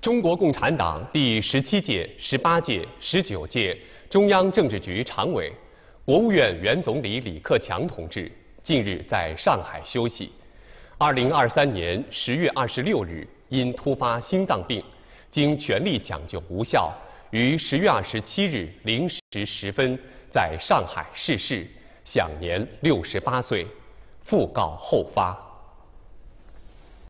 中国共产党第十七届、十八届、十九届中央政治局常委、国务院原总理李克强同志，近日在上海休息。二零二三年十月二十六日，因突发心脏病，经全力抢救无效，于十月二十七日零时十分在上海逝世，享年六十八岁，讣告后发。